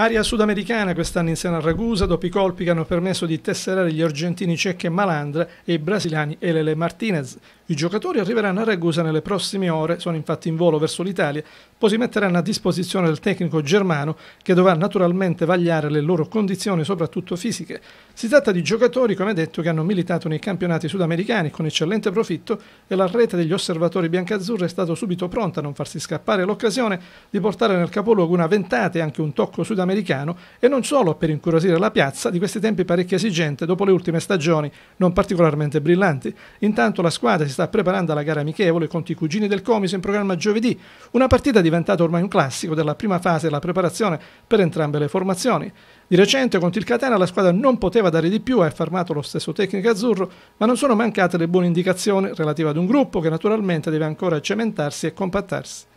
Aria sudamericana quest'anno insieme a Ragusa, dopo i colpi che hanno permesso di tesserare gli argentini Cecche e Malandra e i brasiliani Elele Martinez. I giocatori arriveranno a Ragusa nelle prossime ore, sono infatti in volo verso l'Italia, poi si metteranno a disposizione del tecnico germano che dovrà naturalmente vagliare le loro condizioni, soprattutto fisiche. Si tratta di giocatori, come detto, che hanno militato nei campionati sudamericani con eccellente profitto e la rete degli osservatori biancazzurri è stata subito pronta a non farsi scappare l'occasione di portare nel capoluogo una ventata e anche un tocco sudamericano americano e non solo per incuriosire la piazza di questi tempi parecchio esigente dopo le ultime stagioni non particolarmente brillanti. Intanto la squadra si sta preparando alla gara amichevole contro i cugini del Comiso in programma giovedì, una partita diventata ormai un classico della prima fase della preparazione per entrambe le formazioni. Di recente contro il Catena la squadra non poteva dare di più, ha affermato lo stesso tecnico azzurro, ma non sono mancate le buone indicazioni relative ad un gruppo che naturalmente deve ancora cementarsi e compattarsi.